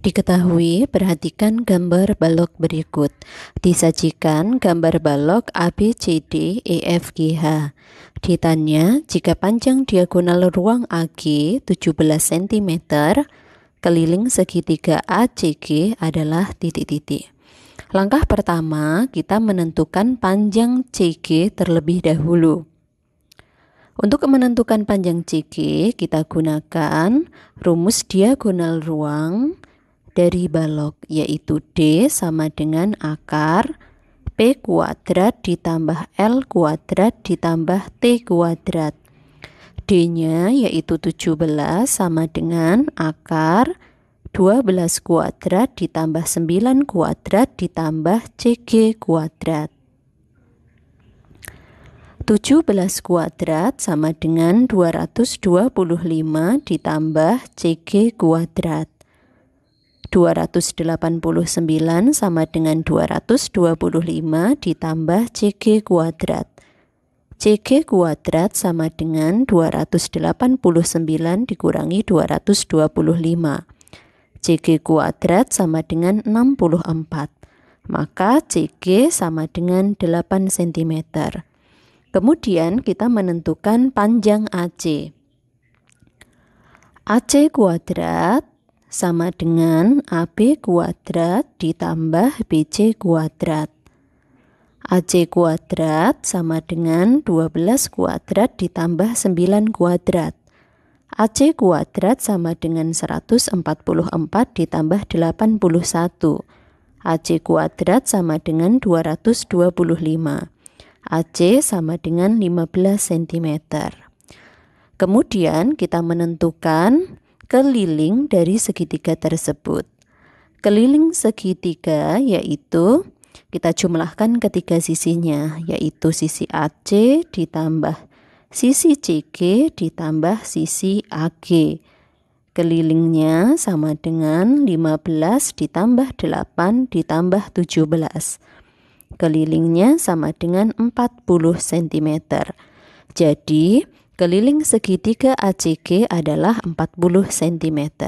Diketahui, perhatikan gambar balok berikut. Disajikan gambar balok ABCD EFGH. Ditanya, jika panjang diagonal ruang AG 17 cm, keliling segitiga ACG adalah titik-titik. Langkah pertama, kita menentukan panjang CG terlebih dahulu. Untuk menentukan panjang CG, kita gunakan rumus diagonal ruang dari balok yaitu D sama dengan akar P kuadrat ditambah L kuadrat ditambah T kuadrat. D-nya yaitu 17 sama dengan akar 12 kuadrat ditambah 9 kuadrat ditambah CG kuadrat. 17 kuadrat sama dengan 225 ditambah CG kuadrat. 289 sama dengan 225 ditambah CG kuadrat. CG kuadrat sama dengan 289 dikurangi 225. CG kuadrat sama dengan 64. Maka CG sama dengan 8 cm. Kemudian kita menentukan panjang AC. AC kuadrat sama dengan AB kuadrat ditambah BC kuadrat. AC kuadrat sama dengan 12 kuadrat ditambah 9 kuadrat. AC kuadrat sama dengan 144 ditambah 81. AC kuadrat sama dengan 225. AC sama dengan 15 cm. Kemudian kita menentukan keliling dari segitiga tersebut. Keliling segitiga yaitu kita jumlahkan ketiga sisinya, yaitu sisi AC ditambah sisi CG ditambah sisi AG. Kelilingnya sama dengan 15 ditambah 8 ditambah 17. Kelilingnya sama dengan 40 cm. Jadi, Keliling segitiga ACG adalah 40 cm.